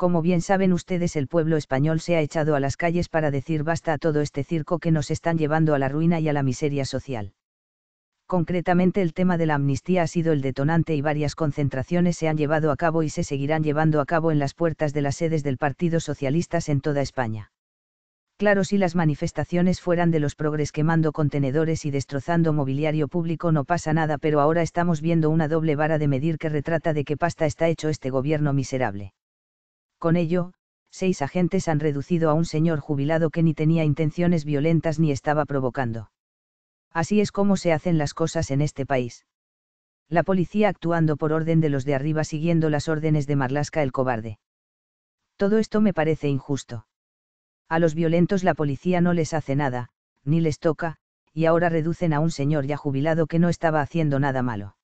como bien saben ustedes el pueblo español se ha echado a las calles para decir basta a todo este circo que nos están llevando a la ruina y a la miseria social. Concretamente el tema de la amnistía ha sido el detonante y varias concentraciones se han llevado a cabo y se seguirán llevando a cabo en las puertas de las sedes del Partido Socialista en toda España. Claro, si las manifestaciones fueran de los progres quemando contenedores y destrozando mobiliario público no pasa nada, pero ahora estamos viendo una doble vara de medir que retrata de qué pasta está hecho este gobierno miserable. Con ello, seis agentes han reducido a un señor jubilado que ni tenía intenciones violentas ni estaba provocando. Así es como se hacen las cosas en este país. La policía actuando por orden de los de arriba siguiendo las órdenes de Marlasca el cobarde. Todo esto me parece injusto. A los violentos la policía no les hace nada, ni les toca, y ahora reducen a un señor ya jubilado que no estaba haciendo nada malo.